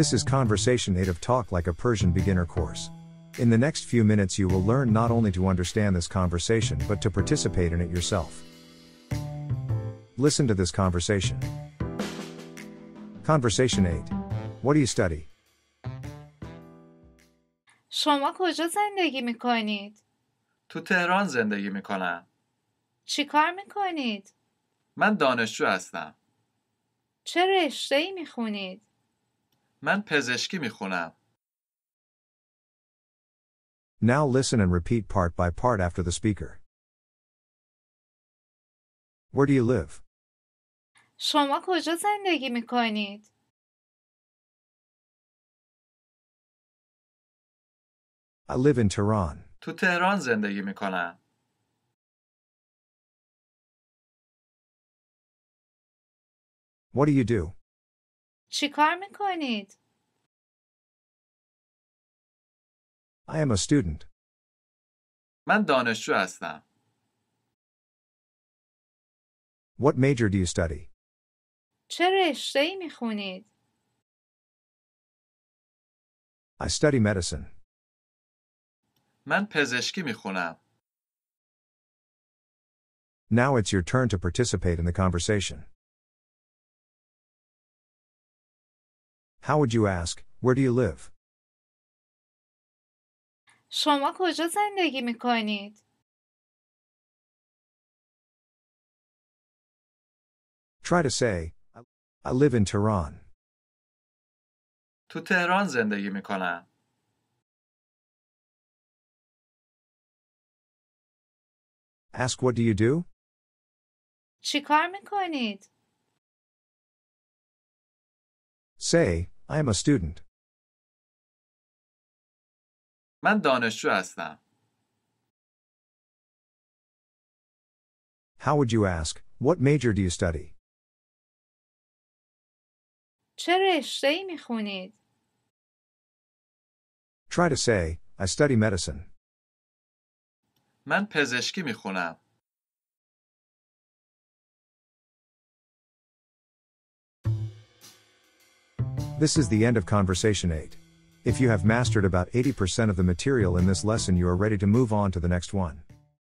This is Conversation Native Talk Like a Persian Beginner course. In the next few minutes, you will learn not only to understand this conversation but to participate in it yourself. Listen to this conversation. Conversation 8 What do you study? شما کجا زندگی می تو تهران زندگی می چی کار می من دانشجو هستم. چه رشته ای من پزشکی میخونم. Now listen and repeat part by part after the speaker. Where do you live? شما کجا زندگی میکنید؟ I live in Tehran. تو تهران زندگی میکنم. What do you do? چیکار میکنید؟ I am a student. من دانشجو هستم. What major do you study? چه رشته ای میخونید؟ I study medicine. من پزشکی میخونم. Now it's your turn to participate in the conversation. How would you ask, where do you live? شما کجا زندگی Try to say, I live in Tehran. تو تهران زندگی می Ask what do you do? چی کار Say, I am a student. من دانشجو هستم. How would you ask, what major do you study? چه Try to say, I study medicine. من پزشکی This is the end of conversation 8. If you have mastered about 80% of the material in this lesson you are ready to move on to the next one.